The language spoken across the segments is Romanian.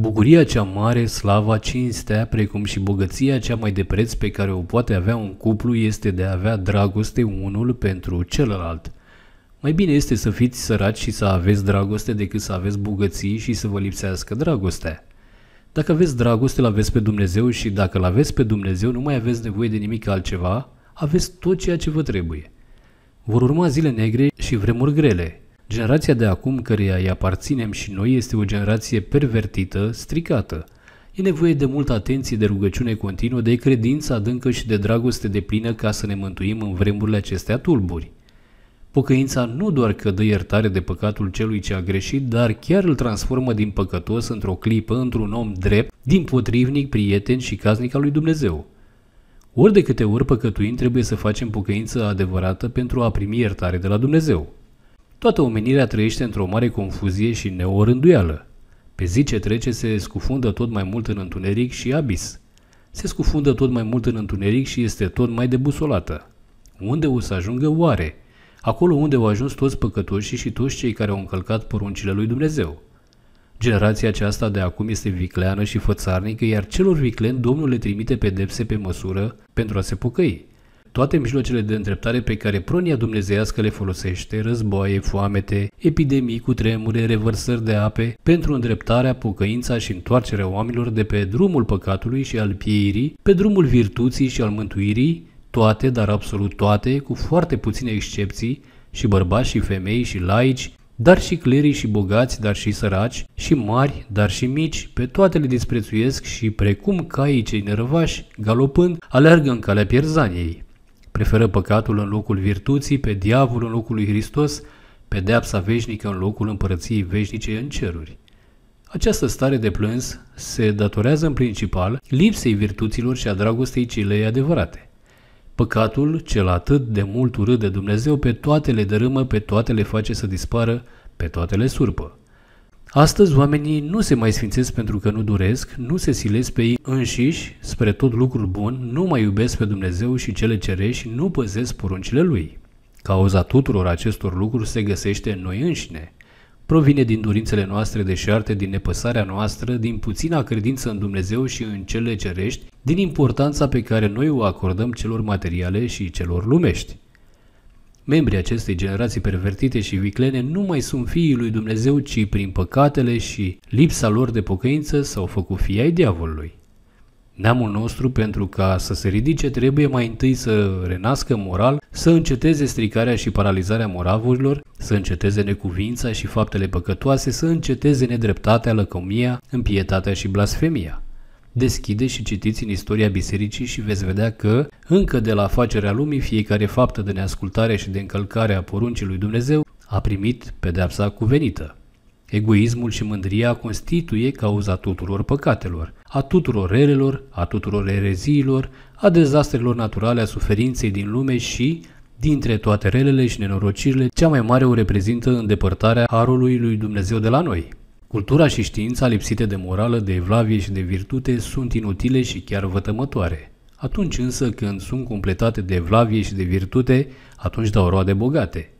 Bucuria cea mare, slava, cinstea, precum și bogăția cea mai de preț pe care o poate avea un cuplu este de a avea dragoste unul pentru celălalt. Mai bine este să fiți săraci și să aveți dragoste decât să aveți bogății și să vă lipsească dragostea. Dacă aveți dragoste, l-aveți pe Dumnezeu și dacă l-aveți pe Dumnezeu, nu mai aveți nevoie de nimic altceva, aveți tot ceea ce vă trebuie. Vor urma zile negre și vremuri grele, Generația de acum căreia îi aparținem și noi este o generație pervertită, stricată. E nevoie de multă atenție, de rugăciune continuă, de credință adâncă și de dragoste de plină ca să ne mântuim în vremurile acestea tulburi. Pocăința nu doar că dă iertare de păcatul celui ce a greșit, dar chiar îl transformă din păcătos într-o clipă, într-un om drept, din potrivnic, prieten și caznic al lui Dumnezeu. Ori de câte ori păcătuim, trebuie să facem pocăință adevărată pentru a primi iertare de la Dumnezeu. Toată omenirea trăiește într-o mare confuzie și neorânduială. Pe zi ce trece se scufundă tot mai mult în întuneric și abis. Se scufundă tot mai mult în întuneric și este tot mai debusolată. Unde o să ajungă oare? Acolo unde au ajuns toți păcătoșii și toți cei care au încălcat poruncile lui Dumnezeu. Generația aceasta de acum este vicleană și fățarnică, iar celor vicleni Domnul le trimite pedepse pe măsură pentru a se pocăi toate mijloacele de îndreptare pe care pronia dumnezeiască le folosește, războaie, foamete, epidemii cu tremure, revărsări de ape, pentru îndreptarea, pocăința și întoarcerea oamenilor de pe drumul păcatului și al pieirii, pe drumul virtuții și al mântuirii, toate, dar absolut toate, cu foarte puține excepții, și bărbați și femei și laici, dar și clerii și bogați, dar și săraci, și mari, dar și mici, pe toate le disprețuiesc și, precum caii cei nerăvași, galopând, aleargă în calea pierzaniei preferă păcatul în locul virtuții, pe diavolul în locul lui Hristos, pedeapsa veșnică în locul împărăției veșnice în ceruri. Această stare de plâns se datorează în principal lipsei virtuților și a dragostei celei adevărate. Păcatul, cel atât de mult urât de Dumnezeu, pe toate le dărâmă, pe toate le face să dispară, pe toate le surpă. Astăzi oamenii nu se mai sfințesc pentru că nu doresc, nu se silesc pe ei înșiși spre tot lucrul bun, nu mai iubesc pe Dumnezeu și cele cerești, nu păzesc poruncile Lui. Cauza tuturor acestor lucruri se găsește în noi înșine. Provine din dorințele noastre deșarte, din nepăsarea noastră, din puțina credință în Dumnezeu și în cele cerești, din importanța pe care noi o acordăm celor materiale și celor lumești. Membrii acestei generații pervertite și viclene nu mai sunt fiii lui Dumnezeu, ci prin păcatele și lipsa lor de pocăință s-au făcut fii ai diavolului. Neamul nostru, pentru ca să se ridice, trebuie mai întâi să renască moral, să înceteze stricarea și paralizarea moravurilor, să înceteze necuvința și faptele păcătoase, să înceteze nedreptatea, lăcomia, împietatea și blasfemia. Deschide și citiți în istoria bisericii și veți vedea că, încă de la facerea lumii, fiecare faptă de neascultare și de încălcare a poruncii lui Dumnezeu a primit pedepsa cuvenită. Egoismul și mândria constituie cauza tuturor păcatelor, a tuturor relelor, a tuturor ereziilor, a dezastrelor naturale, a suferinței din lume și, dintre toate relele și nenorocirile, cea mai mare o reprezintă îndepărtarea harului lui Dumnezeu de la noi. Cultura și știința lipsite de morală, de evlavie și de virtute sunt inutile și chiar vătămătoare. Atunci însă când sunt completate de evlavie și de virtute, atunci dau roade bogate.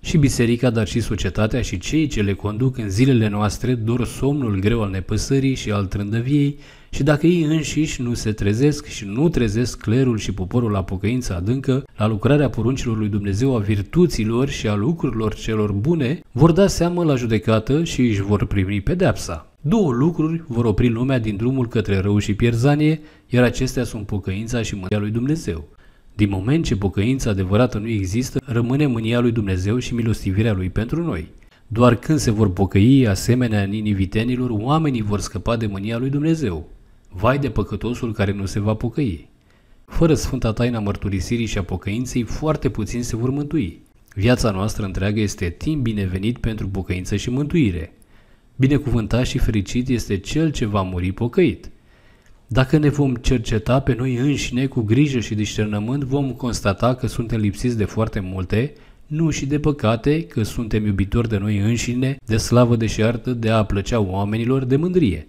Și biserica, dar și societatea și cei ce le conduc în zilele noastre dor somnul greu al nepăsării și al trândăviei și dacă ei înșiși nu se trezesc și nu trezesc clerul și poporul la pocăință adâncă, la lucrarea poruncilor lui Dumnezeu, a virtuților și a lucrurilor celor bune, vor da seamă la judecată și își vor primi pedepsa. Două lucruri vor opri lumea din drumul către rău și pierzanie, iar acestea sunt pocăința și mânia lui Dumnezeu. Din moment ce pocăința adevărată nu există, rămâne mânia lui Dumnezeu și milostivirea lui pentru noi. Doar când se vor pocăi asemenea ninivitenilor, oamenii vor scăpa de mânia lui Dumnezeu. Vai de păcătosul care nu se va pocăi. Fără sfânta taina mărturisirii și a pocăinței, foarte puțin se vor mântui. Viața noastră întreagă este timp binevenit pentru pocăință și mântuire. Binecuvântat și fericit este cel ce va muri pocăit. Dacă ne vom cerceta pe noi înșine cu grijă și discernământ, vom constata că suntem lipsiți de foarte multe, nu și de păcate, că suntem iubitori de noi înșine, de slavă, de șeartă, de a plăcea oamenilor, de mândrie.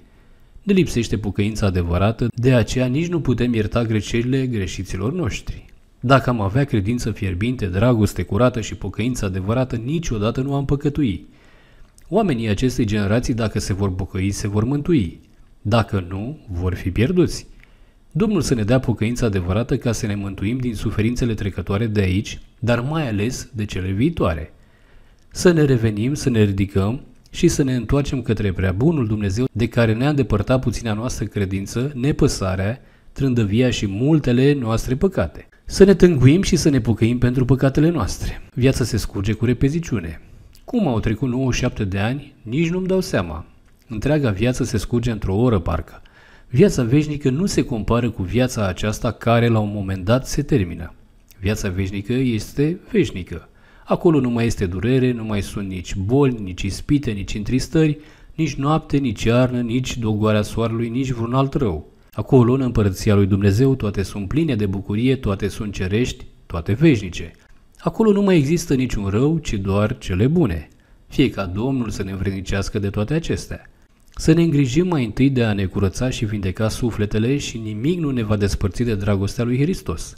Ne lipsește pucăința adevărată, de aceea nici nu putem ierta greșelile greșiților noștri. Dacă am avea credință fierbinte, dragoste curată și pocăință adevărată, niciodată nu am păcătui. Oamenii acestei generații, dacă se vor pocăi, se vor mântui. Dacă nu, vor fi pierduți. Domnul să ne dea pocăința adevărată ca să ne mântuim din suferințele trecătoare de aici, dar mai ales de cele viitoare. Să ne revenim, să ne ridicăm și să ne întoarcem către prea bunul Dumnezeu de care ne-a îndepărtat puținea noastră credință, nepăsarea, trândăvia și multele noastre păcate. Să ne tânguim și să ne pucăim pentru păcatele noastre. Viața se scurge cu repeziciune. Cum au trecut 97 de ani, nici nu-mi dau seama. Întreaga viață se scurge într-o oră parcă. Viața veșnică nu se compară cu viața aceasta care la un moment dat se termină. Viața veșnică este veșnică. Acolo nu mai este durere, nu mai sunt nici boli, nici ispite, nici întristări, nici noapte, nici iarnă, nici dogoarea soarelui, nici vreun alt rău. Acolo, în împărăția lui Dumnezeu, toate sunt pline de bucurie, toate sunt cerești, toate veșnice. Acolo nu mai există niciun rău, ci doar cele bune. Fie ca Domnul să ne învrednicească de toate acestea. Să ne îngrijim mai întâi de a ne curăța și vindeca sufletele și nimic nu ne va despărți de dragostea lui Hristos.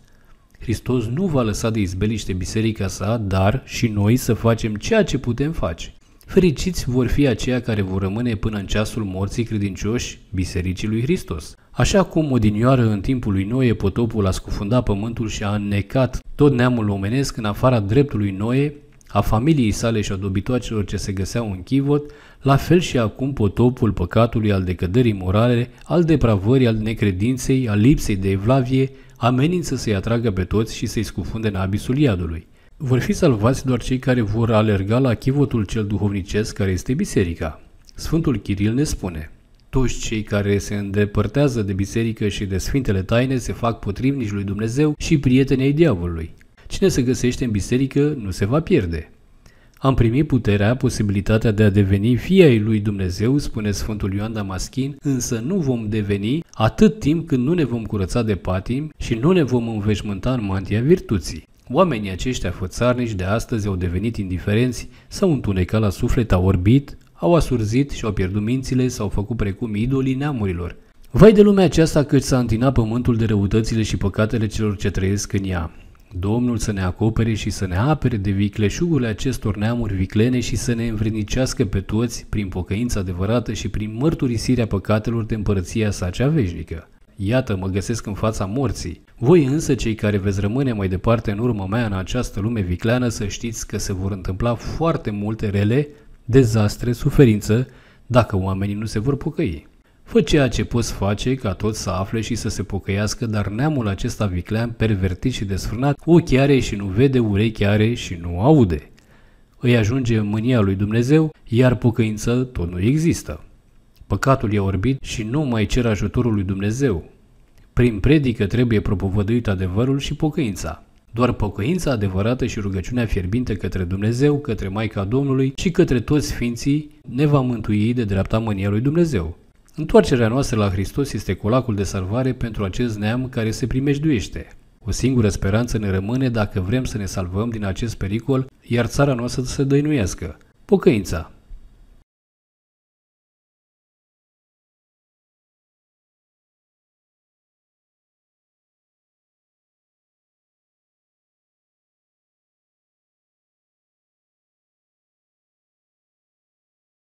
Hristos nu va lăsa de izbeliște biserica sa, dar și noi să facem ceea ce putem face. Fericiți vor fi aceia care vor rămâne până în ceasul morții credincioși Bisericii lui Hristos. Așa cum odinioară în timpul lui Noe potopul a scufundat pământul și a înnecat tot neamul omenesc în afara dreptului Noe, a familiei sale și a dobitoacelor ce se găseau în chivot, la fel și acum potopul păcatului al decădării morale, al depravării, al necredinței, al lipsei de evlavie, amenință să-i atragă pe toți și să-i scufunde în abisul iadului. Vor fi salvați doar cei care vor alerga la chivotul cel duhovnicesc care este biserica. Sfântul Chiril ne spune, toți cei care se îndepărtează de biserică și de sfintele taine se fac potrivnici lui Dumnezeu și prieteni ai diavolului. Cine se găsește în biserică nu se va pierde. Am primit puterea, posibilitatea de a deveni fie ai lui Dumnezeu, spune Sfântul Ioan Damaschin, însă nu vom deveni atât timp când nu ne vom curăța de patim și nu ne vom înveșmânta în mantia virtuții. Oamenii aceștia fățarnici de astăzi au devenit indiferenți, s-au întunecat la suflet, au orbit, au asurzit și au pierdut mințile, s-au făcut precum idolii neamurilor. Vai de lumea aceasta căci s-a întinat pământul de răutățile și păcatele celor ce trăiesc în ea. Domnul să ne acopere și să ne apere de vicleșugurile acestor neamuri viclene și să ne învrednicească pe toți prin pocăința adevărată și prin mărturisirea păcatelor de împărăția sa cea veșnică. Iată, mă găsesc în fața morții. Voi însă, cei care veți rămâne mai departe în urma mea în această lume vicleană, să știți că se vor întâmpla foarte multe rele, dezastre, suferință, dacă oamenii nu se vor pocăi. Fă ceea ce poți face ca tot să afle și să se pocăiască, dar neamul acesta viclean, pervertit și desfrânat, ochi are și nu vede, urechi are și nu aude. Îi ajunge mânia lui Dumnezeu, iar pocăință tot nu există. Păcatul e orbit și nu mai cer ajutorul lui Dumnezeu. Prin predică trebuie propovăduit adevărul și pocăința. Doar pocăința adevărată și rugăciunea fierbinte către Dumnezeu, către Maica Domnului și către toți Sfinții ne va mântui de dreapta mânia lui Dumnezeu. Întoarcerea noastră la Hristos este colacul de salvare pentru acest neam care se primejduiește. O singură speranță ne rămâne dacă vrem să ne salvăm din acest pericol, iar țara noastră să dăinuiască. Pocăința,